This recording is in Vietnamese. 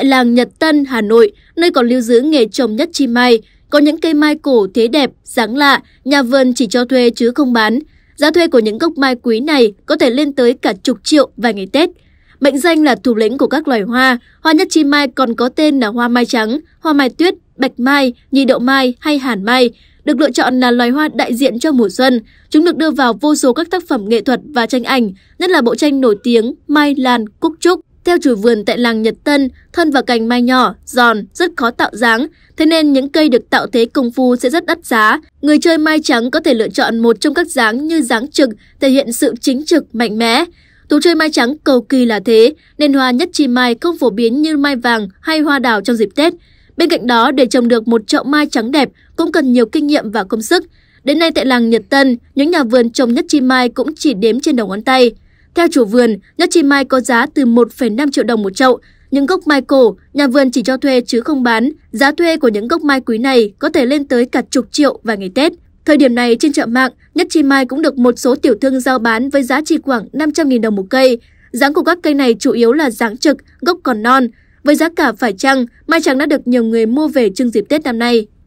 tại làng Nhật Tân, Hà Nội, nơi còn lưu giữ nghề trồng nhất chi mai. Có những cây mai cổ thế đẹp, dáng lạ, nhà vườn chỉ cho thuê chứ không bán. Giá thuê của những gốc mai quý này có thể lên tới cả chục triệu vài ngày Tết. Mệnh danh là thủ lĩnh của các loài hoa, hoa nhất chi mai còn có tên là hoa mai trắng, hoa mai tuyết, bạch mai, nhị đậu mai hay hàn mai. Được lựa chọn là loài hoa đại diện cho mùa xuân. Chúng được đưa vào vô số các tác phẩm nghệ thuật và tranh ảnh, nhất là bộ tranh nổi tiếng Mai Lan Cúc Trúc. Theo chủ vườn tại làng Nhật Tân, thân và cành mai nhỏ, giòn, rất khó tạo dáng, thế nên những cây được tạo thế công phu sẽ rất đắt giá. Người chơi mai trắng có thể lựa chọn một trong các dáng như dáng trực, thể hiện sự chính trực, mạnh mẽ. Tú chơi mai trắng cầu kỳ là thế, nên hoa nhất chi mai không phổ biến như mai vàng hay hoa đào trong dịp Tết. Bên cạnh đó, để trồng được một chậu mai trắng đẹp cũng cần nhiều kinh nghiệm và công sức. Đến nay tại làng Nhật Tân, những nhà vườn trồng nhất chi mai cũng chỉ đếm trên đầu ngón tay. Theo chủ vườn, nhất chi mai có giá từ 1,5 triệu đồng một chậu. Những gốc mai cổ, nhà vườn chỉ cho thuê chứ không bán. Giá thuê của những gốc mai quý này có thể lên tới cả chục triệu vào ngày Tết. Thời điểm này trên chợ mạng, nhất chi mai cũng được một số tiểu thương giao bán với giá chỉ khoảng 500.000 đồng một cây. Dáng của các cây này chủ yếu là dáng trực, gốc còn non. Với giá cả phải chăng, mai trắng đã được nhiều người mua về trưng dịp Tết năm nay.